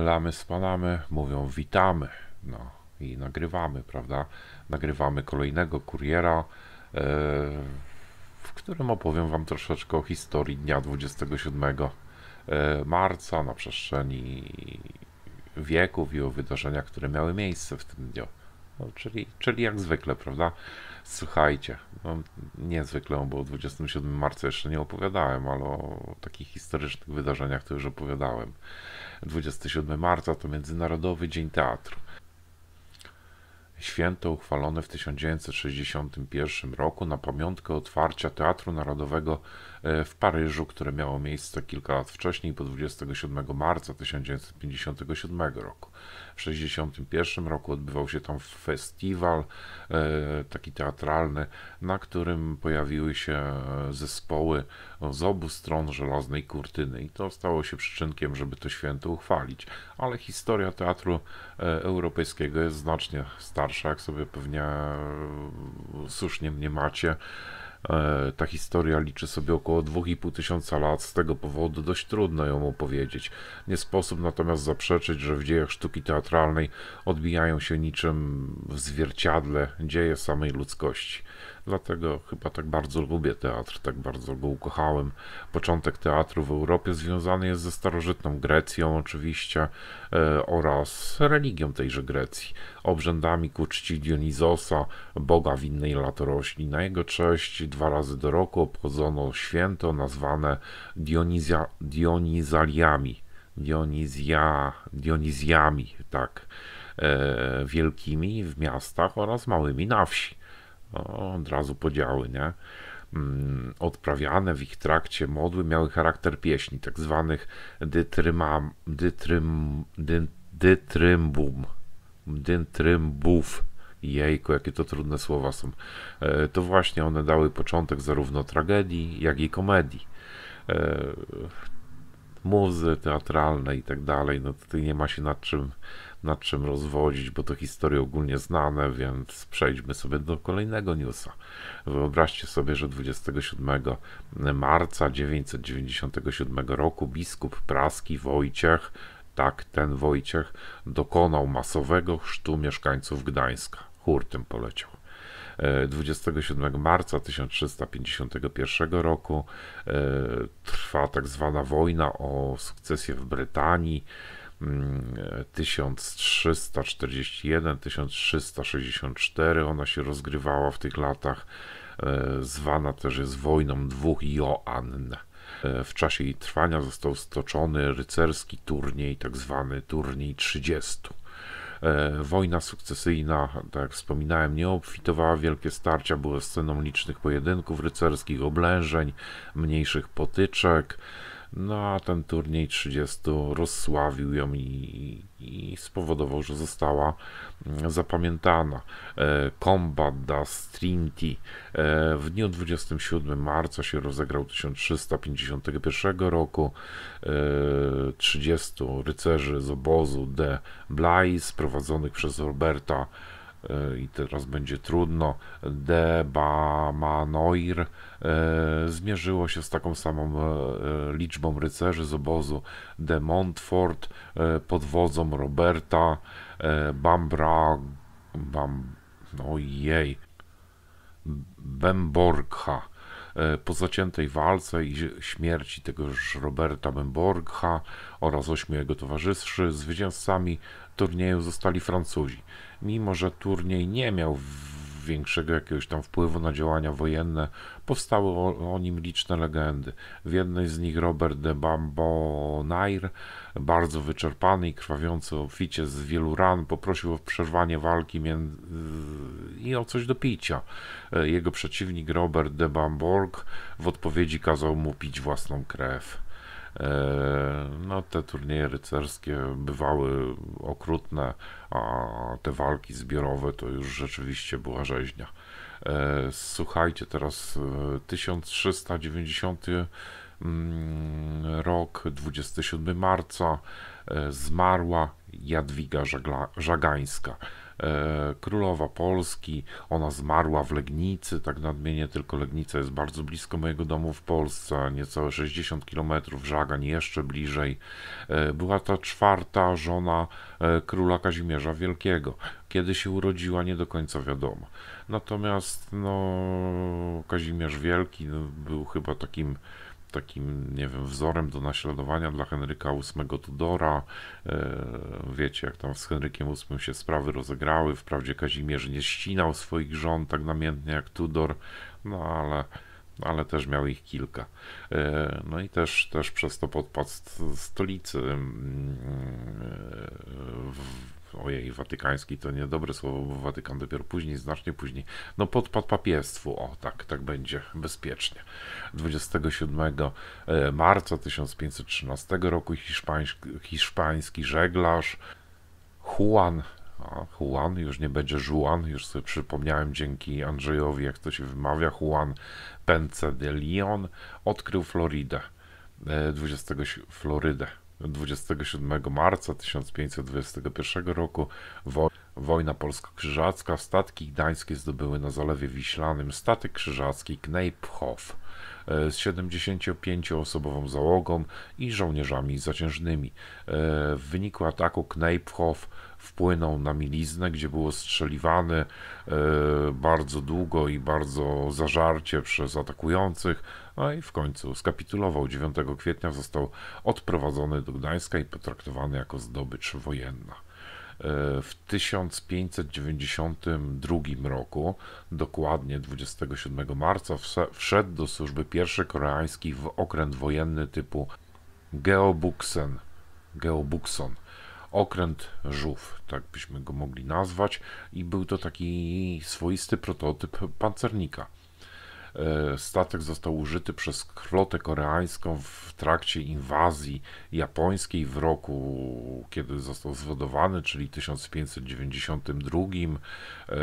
lamy panamy mówią witamy. No i nagrywamy, prawda? Nagrywamy kolejnego kuriera, e, w którym opowiem Wam troszeczkę o historii dnia 27 e, marca na przestrzeni wieków i o wydarzeniach, które miały miejsce w tym dniu. No, czyli, czyli jak zwykle, prawda? Słuchajcie, no, niezwykle, bo o 27 marca jeszcze nie opowiadałem, ale o takich historycznych wydarzeniach to już opowiadałem. 27 marca to Międzynarodowy Dzień Teatru. Święto uchwalone w 1961 roku na pamiątkę otwarcia Teatru Narodowego e, w Paryżu, które miało miejsce kilka lat wcześniej, po 27 marca 1957 roku. W 1961 roku odbywał się tam festiwal e, taki teatralny, na którym pojawiły się zespoły z obu stron żelaznej kurtyny i to stało się przyczynkiem, żeby to święto uchwalić. Ale historia teatru e, europejskiego jest znacznie starsza, jak sobie pewnie e, słusznie macie. E, ta historia liczy sobie około 2,5 tysiąca lat, z tego powodu dość trudno ją opowiedzieć. Nie sposób natomiast zaprzeczyć, że w dziejach sztuki teatralnej odbijają się niczym w zwierciadle dzieje samej ludzkości. Dlatego chyba tak bardzo lubię teatr, tak bardzo go ukochałem. Początek teatru w Europie związany jest ze starożytną Grecją oczywiście e, oraz religią tejże Grecji. Obrzędami ku czci Dionizosa, boga winnej latorośli. Na jego cześć dwa razy do roku obchodzono święto nazwane Dionizia, Dionizaliami. Dionizja, Dionizjami, tak, e, wielkimi w miastach oraz małymi na wsi od razu podziały, nie? Mm, odprawiane w ich trakcie modły miały charakter pieśni, tak zwanych dytrymam, dytrym, dy, dytrymbum, dytrymbów. Jejku, jakie to trudne słowa są. E, to właśnie one dały początek zarówno tragedii, jak i komedii e, muzy teatralne i tak dalej, no tutaj nie ma się nad czym, nad czym rozwodzić, bo to historie ogólnie znane, więc przejdźmy sobie do kolejnego newsa. Wyobraźcie sobie, że 27 marca 997 roku biskup praski Wojciech tak, ten Wojciech dokonał masowego chrztu mieszkańców Gdańska. Hurtem poleciał. 27 e, marca 1351 roku e, trwa tak zwana wojna o sukcesję w Brytanii. 1341-1364 mm, ona się rozgrywała w tych latach. E, zwana też jest wojną dwóch Joann. W czasie jej trwania został stoczony rycerski turniej, tak zwany turniej 30. E, wojna sukcesyjna, tak jak wspominałem, nie obfitowała wielkie starcia, były sceną licznych pojedynków rycerskich, oblężeń, mniejszych potyczek. No a ten turniej 30 rozsławił ją i, i spowodował, że została mm, zapamiętana. E, Combat da Trinity e, w dniu 27 marca się rozegrał 1351 roku. 30 e, rycerzy z obozu de Blais prowadzonych przez Roberta E, i teraz będzie trudno, De Bamanoir e, zmierzyło się z taką samą e, liczbą rycerzy z obozu De Montfort pod wodzą Roberta Bambra... Bam... ojej... No Bemborgha E, po zaciętej walce i śmierci tegoż Roberta Bemborgha oraz ośmiu jego towarzyszy, zwycięzcami turnieju zostali Francuzi. Mimo, że turniej nie miał większego jakiegoś tam wpływu na działania wojenne Powstały o, o nim liczne legendy. W jednej z nich Robert de Bambonair, bardzo wyczerpany i krwawiący obficie z wielu ran, poprosił o przerwanie walki i o coś do picia. E, jego przeciwnik Robert de Bamborg w odpowiedzi kazał mu pić własną krew. E, no, te turnieje rycerskie bywały okrutne, a te walki zbiorowe to już rzeczywiście była rzeźnia. E, słuchajcie, teraz 1390 e, mm, rok, 27 marca, e, zmarła Jadwiga Żagla, Żagańska. E, królowa Polski, ona zmarła w Legnicy, tak nadmienię, tylko Legnica jest bardzo blisko mojego domu w Polsce, niecałe 60 km, Żagań jeszcze bliżej. E, była ta czwarta żona e, króla Kazimierza Wielkiego. Kiedy się urodziła, nie do końca wiadomo. Natomiast no, Kazimierz Wielki no, był chyba takim takim, nie wiem, wzorem do naśladowania dla Henryka VIII Tudora. E, wiecie, jak tam z Henrykiem VIII się sprawy rozegrały. Wprawdzie Kazimierz nie ścinał swoich żon tak namiętnie jak Tudor, no ale ale też miał ich kilka. E, no i też, też przez to podpadł stolicy mm, e, w ojej, watykański to niedobre słowo, bo Watykan dopiero później, znacznie później, no pod, pod papiestwu, o tak, tak będzie bezpiecznie. 27 e, marca 1513 roku hiszpański, hiszpański żeglarz Juan a, Juan, już nie będzie Juan, już sobie przypomniałem dzięki Andrzejowi, jak to się wymawia, Juan Pence de Leon, odkrył Floridę. 20, e, Florydę 27 marca 1521 roku wojna polsko-krzyżacka statki gdańskie zdobyły na Zalewie Wiślanym statek krzyżacki Kneipphof e, z 75-osobową załogą i żołnierzami zaciężnymi. E, w wyniku ataku Kneipphof wpłynął na miliznę, gdzie było strzeliwane bardzo długo i bardzo zażarcie przez atakujących. No i w końcu skapitulował 9 kwietnia, został odprowadzony do Gdańska i potraktowany jako zdobycz wojenna. E, w 1592 roku, dokładnie 27 marca, wszedł do służby pierwszy koreański w okręt wojenny typu Geobuksen. Geobukson okręt Żów, tak byśmy go mogli nazwać, i był to taki swoisty prototyp pancernika. E, statek został użyty przez flotę koreańską w trakcie inwazji japońskiej w roku, kiedy został zwodowany, czyli 1592. E,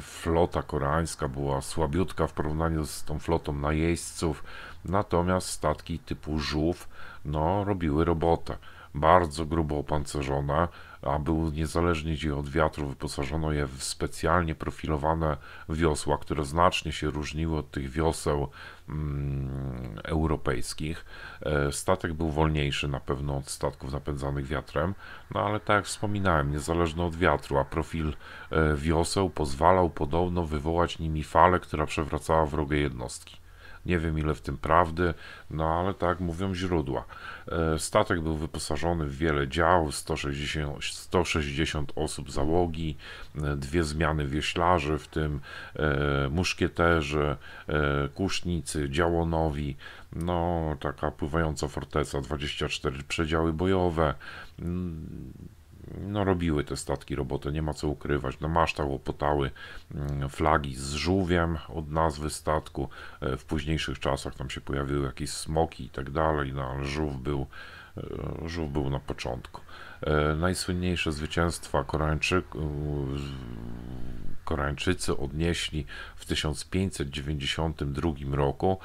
flota koreańska była słabiutka w porównaniu z tą flotą najeźdźców, natomiast statki typu żółw no, robiły robotę. Bardzo grubo opancerzona, a był niezależnie od wiatru, wyposażono je w specjalnie profilowane wiosła, które znacznie się różniły od tych wioseł mm, europejskich. E, statek był wolniejszy na pewno od statków napędzanych wiatrem, no ale tak jak wspominałem, niezależny od wiatru, a profil e, wioseł pozwalał podobno wywołać nimi falę, która przewracała wrogie jednostki nie wiem ile w tym prawdy, no ale tak mówią źródła. E, statek był wyposażony w wiele dział, 160, 160 osób załogi, e, dwie zmiany wieślarzy, w tym e, muszkieterzy, kusznicy, działonowi, no taka pływająca forteca, 24 przedziały bojowe mm, no robiły te statki robotę, nie ma co ukrywać. Na no, masztach łopotały mm, flagi z żółwiem od nazwy statku. E, w późniejszych czasach tam się pojawiły jakieś smoki i tak dalej, no żółw był, e, żółw był na początku. E, najsłynniejsze zwycięstwa Koreańczyków Koreańczycy odnieśli w 1592 roku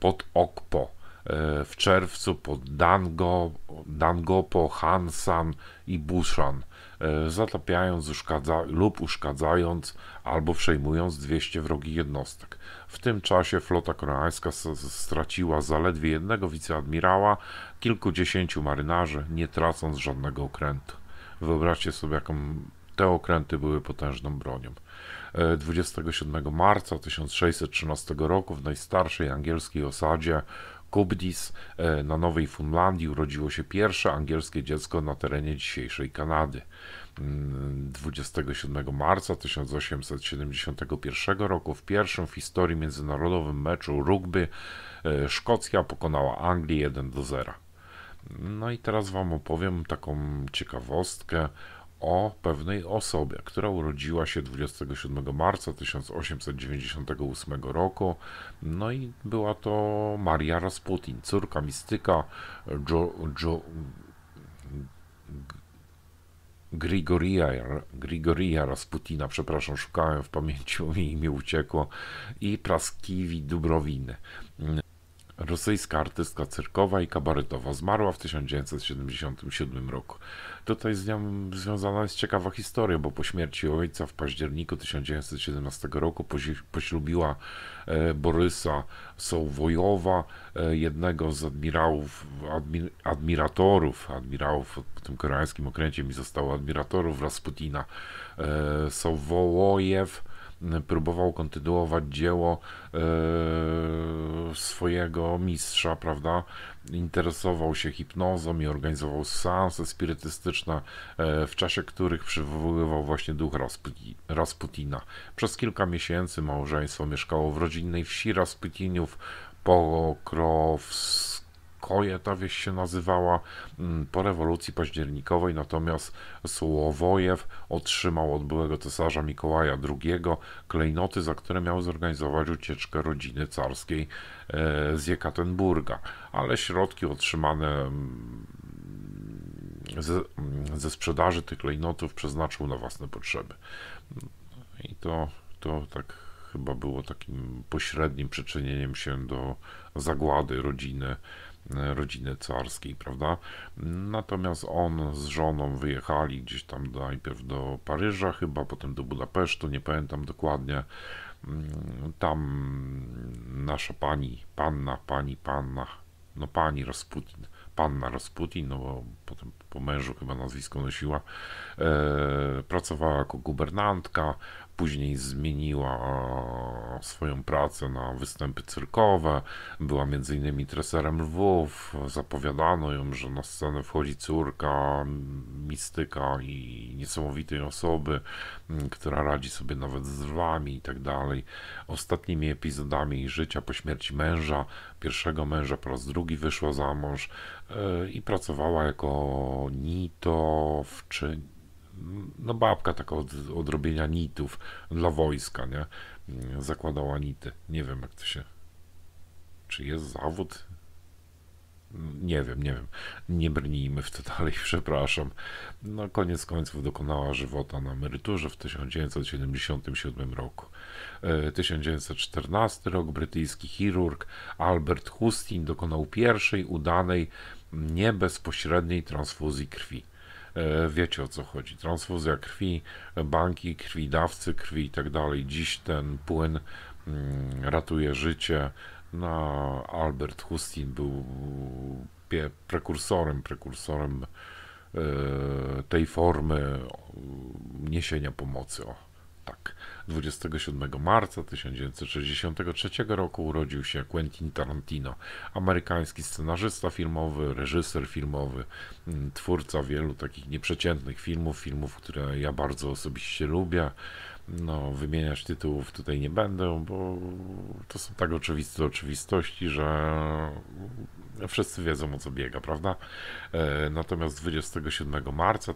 pod Okpo E, w czerwcu po Dango, Dangopo, Hansan i Busan, e, zatapiając uszkadza, lub uszkadzając albo przejmując 200 wrogich jednostek. W tym czasie flota koreańska straciła zaledwie jednego wiceadmirała, kilkudziesięciu marynarzy, nie tracąc żadnego okrętu. Wyobraźcie sobie, jaką te okręty były potężną bronią. 27 e, marca 1613 roku w najstarszej angielskiej osadzie Kubdis e, na Nowej Fundlandii urodziło się pierwsze angielskie dziecko na terenie dzisiejszej Kanady. 27 mm, marca 1871 roku w pierwszym w historii międzynarodowym meczu rugby e, Szkocja pokonała Anglię 1 do 0. No i teraz Wam opowiem taką ciekawostkę o pewnej osobie, która urodziła się 27 marca 1898 roku. No i była to Maria Rasputin, córka mistyka jo, jo, Grigoria, Grigoria Rasputina, przepraszam, szukałem w pamięci, mi uciekło, i Praskiwi Dubrowiny. Rosyjska artystka cyrkowa i kabaretowa zmarła w 1977 roku tutaj z nią związana jest ciekawa historia, bo po śmierci ojca w październiku 1917 roku poślubiła e, Borysa Sołwojowa, e, jednego z admirałów, admir, admiratorów, admirałów w tym koreańskim okręcie mi zostało admiratorów Rasputina. E, Sołwojew próbował kontynuować dzieło swojego mistrza, prawda, interesował się hipnozą i organizował seanse spirytystyczne, e, w czasie których przywoływał właśnie duch Rasputina. Przez kilka miesięcy małżeństwo mieszkało w rodzinnej wsi Rasputiniów Pokrowskiej Koje ta wieś się nazywała mm, po rewolucji październikowej, natomiast Słowojew otrzymał od byłego cesarza Mikołaja II klejnoty, za które miał zorganizować ucieczkę rodziny carskiej e, z Jekatynburga, ale środki otrzymane mm, ze, mm, ze sprzedaży tych klejnotów przeznaczył na własne potrzeby. I to, to tak chyba było takim pośrednim przyczynieniem się do zagłady rodziny rodziny carskiej, prawda? Natomiast on z żoną wyjechali gdzieś tam najpierw do Paryża, chyba potem do Budapesztu, nie pamiętam dokładnie. Mm, tam nasza pani, panna, pani, panna, no pani Rasputin, panna Rasputin, no bo potem po mężu chyba nazwisko nosiła, e, pracowała jako gubernantka, Później zmieniła e, swoją pracę na występy cyrkowe. Była m.in. treserem lwów. Zapowiadano ją, że na scenę wchodzi córka, mistyka i niesamowitej osoby, która radzi sobie nawet z lwami i tak dalej. Ostatnimi epizodami jej życia po śmierci męża, pierwszego męża po raz drugi wyszła za mąż e, i pracowała jako nitowczyni no babka taka od, nitów dla wojska, nie? Zakładała nity. Nie wiem, jak to się... Czy jest zawód? Nie wiem, nie wiem. Nie brnijmy w to dalej, przepraszam. No koniec końców dokonała żywota na emeryturze w 1977 roku. 1914 e, rok brytyjski chirurg Albert Hustin dokonał pierwszej udanej, nie bezpośredniej transfuzji krwi. E, wiecie o co chodzi. Transfuzja krwi, banki, dawcy, krwi i tak dalej. Dziś ten płyn mm, ratuje życie. No, Albert Hustin był prekursorem, prekursorem e, tej formy niesienia pomocy. O tak. 27 marca 1963 roku urodził się Quentin Tarantino, amerykański scenarzysta filmowy, reżyser filmowy, mm, twórca wielu takich nieprzeciętnych filmów, filmów, które ja bardzo osobiście lubię. No, wymieniać tytułów tutaj nie będę, bo to są tak oczywiste oczywistości, że wszyscy wiedzą o co biega, prawda? E, natomiast 27 marca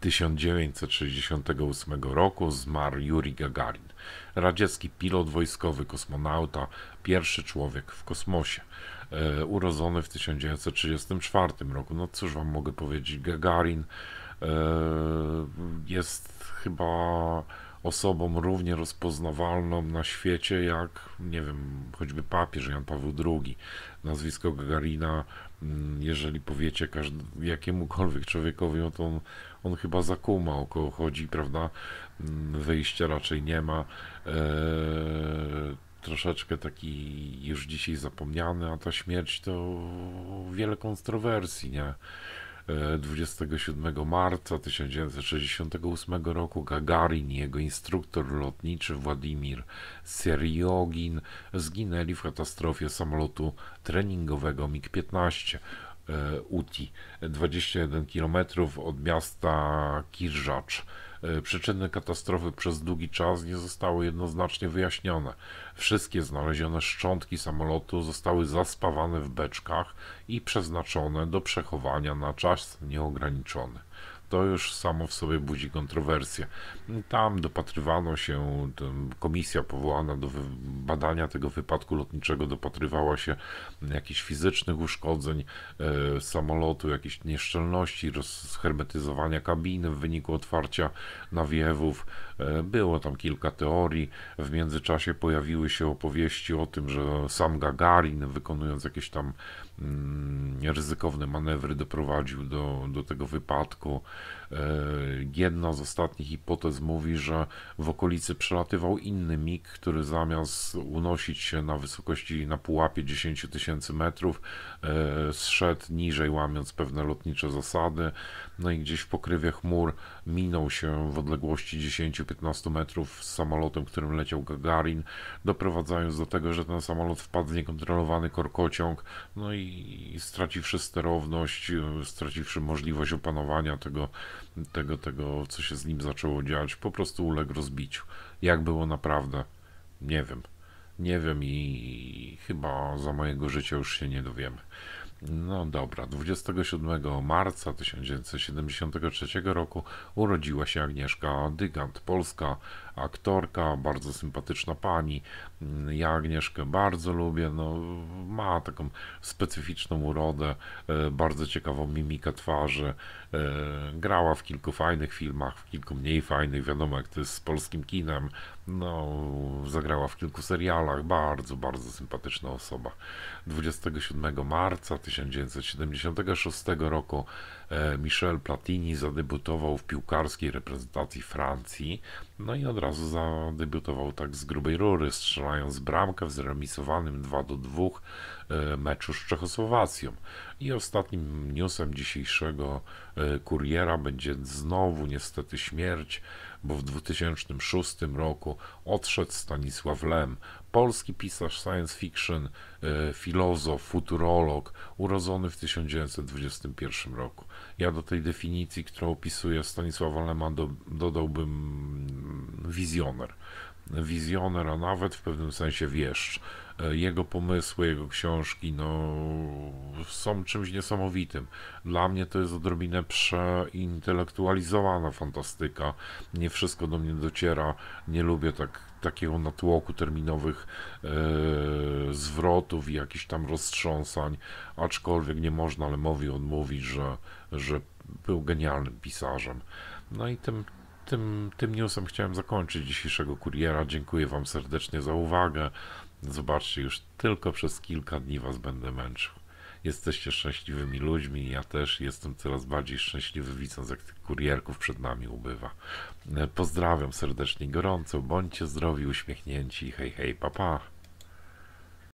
1968 roku zmarł Juri Gagarin, radziecki pilot wojskowy, kosmonauta, pierwszy człowiek w kosmosie e, urodzony w 1934 roku. No cóż wam mogę powiedzieć, Gagarin e, jest chyba osobą równie rozpoznawalną na świecie jak, nie wiem, choćby papież Jan Paweł II. Nazwisko Gagarina, mm, jeżeli powiecie każdy, jakiemukolwiek człowiekowi, no to on, on chyba zakuma około chodzi, prawda? Mm, wyjścia raczej nie ma. Eee, troszeczkę taki już dzisiaj zapomniany, a ta śmierć to wiele kontrowersji, nie? 27 e, marca 1968 roku Gagarin i jego instruktor lotniczy Władimir Seriogin zginęli w katastrofie samolotu treningowego MiG-15 UTI 21 km od miasta Kirzacz E, przyczyny katastrofy przez długi czas nie zostały jednoznacznie wyjaśnione. Wszystkie znalezione szczątki samolotu zostały zaspawane w beczkach i przeznaczone do przechowania na czas nieograniczony to już samo w sobie budzi kontrowersje. Tam dopatrywano się, komisja powołana do badania tego wypadku lotniczego dopatrywała się jakichś fizycznych uszkodzeń e, samolotu, jakichś nieszczelności, rozhermetyzowania kabiny w wyniku otwarcia nawiewów. E, było tam kilka teorii. W międzyczasie pojawiły się opowieści o tym, że sam Gagarin, wykonując jakieś tam Mm, ryzykowne manewry doprowadził do, do tego wypadku. E, jedna z ostatnich hipotez mówi, że w okolicy przelatywał inny MIG, który zamiast unosić się na wysokości, na pułapie 10 tysięcy metrów, e, zszedł niżej, łamiąc pewne lotnicze zasady. No i gdzieś w pokrywie chmur minął się w odległości 10-15 metrów z samolotem, którym leciał Gagarin, doprowadzając do tego, że ten samolot wpadł w niekontrolowany korkociąg, no i straciwszy sterowność, straciwszy możliwość opanowania tego, tego, tego co się z nim zaczęło dziać, po prostu uległ rozbiciu. Jak było naprawdę? Nie wiem. Nie wiem i chyba za mojego życia już się nie dowiemy. No dobra, 27 marca 1973 roku urodziła się Agnieszka Dygant, polska aktorka, bardzo sympatyczna pani. Mm, ja Agnieszkę bardzo lubię, no, ma taką specyficzną urodę, e, bardzo ciekawą mimikę twarzy. E, grała w kilku fajnych filmach, w kilku mniej fajnych, wiadomo jak to jest z polskim kinem. No, zagrała w kilku serialach, bardzo, bardzo sympatyczna osoba. 27 marca 1976 roku E, Michel Platini zadebutował w piłkarskiej reprezentacji Francji, no i od razu zadebiutował tak z grubej rury, strzelając bramkę w zremisowanym 2 do 2 e, meczu z Czechosłowacją. I ostatnim newsem dzisiejszego e, kuriera będzie znowu niestety śmierć bo w 2006 roku odszedł Stanisław Lem, polski pisarz science fiction, e, filozof, futurolog, urodzony w 1921 roku. Ja do tej definicji, którą opisuje Stanisława Lema, do, dodałbym mm, wizjoner wizjoner, a nawet w pewnym sensie wieszcz. E, jego pomysły, jego książki no, są czymś niesamowitym. Dla mnie to jest odrobinę przeintelektualizowana fantastyka. Nie wszystko do mnie dociera. Nie lubię tak, takiego natłoku terminowych e, zwrotów i jakichś tam roztrząsań. Aczkolwiek nie można Lemowi odmówić, że, że był genialnym pisarzem. No i tym, tym, tym newsem chciałem zakończyć dzisiejszego kuriera. Dziękuję Wam serdecznie za uwagę. Zobaczcie, już tylko przez kilka dni Was będę męczył. Jesteście szczęśliwymi ludźmi, ja też jestem coraz bardziej szczęśliwy, widząc jak tych kurierków przed nami ubywa. E, pozdrawiam serdecznie, gorąco, bądźcie zdrowi, uśmiechnięci, hej, hej, papa. Pa.